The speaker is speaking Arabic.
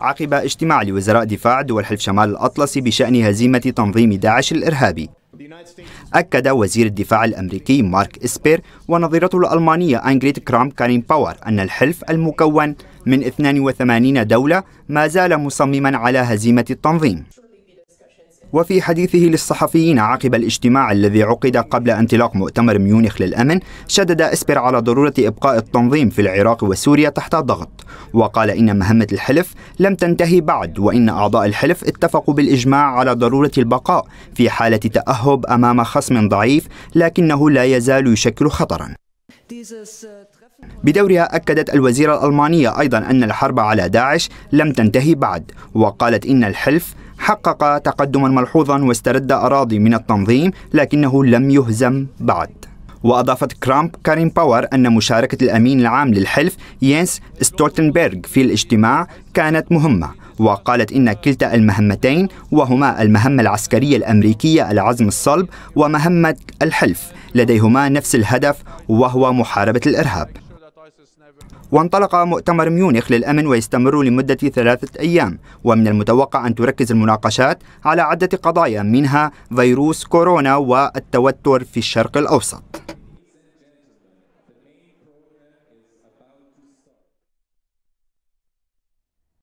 عقب اجتماع لوزراء دفاع دول حلف شمال الأطلسي بشأن هزيمة تنظيم داعش الإرهابي أكد وزير الدفاع الأمريكي مارك إسبير ونظيرته الألمانية أنجريت كرام كارين باور أن الحلف المكون من 82 دولة ما زال مصمما على هزيمة التنظيم وفي حديثه للصحفيين عقب الاجتماع الذي عقد قبل انطلاق مؤتمر ميونخ للأمن شدد إسبر على ضرورة إبقاء التنظيم في العراق وسوريا تحت ضغط وقال إن مهمة الحلف لم تنتهي بعد وإن أعضاء الحلف اتفقوا بالإجماع على ضرورة البقاء في حالة تأهب أمام خصم ضعيف لكنه لا يزال يشكل خطرا بدورها أكدت الوزيرة الألمانية أيضا أن الحرب على داعش لم تنتهي بعد وقالت إن الحلف حقق تقدما ملحوظا واسترد أراضي من التنظيم لكنه لم يهزم بعد وأضافت كرامب كارين باور أن مشاركة الأمين العام للحلف ينس ستولتنبرغ في الاجتماع كانت مهمة وقالت إن كلتا المهمتين وهما المهمة العسكرية الأمريكية العزم الصلب ومهمة الحلف لديهما نفس الهدف وهو محاربة الإرهاب وانطلق مؤتمر ميونخ للأمن ويستمر لمدة ثلاثة أيام ومن المتوقع أن تركز المناقشات على عدة قضايا منها فيروس كورونا والتوتر في الشرق الأوسط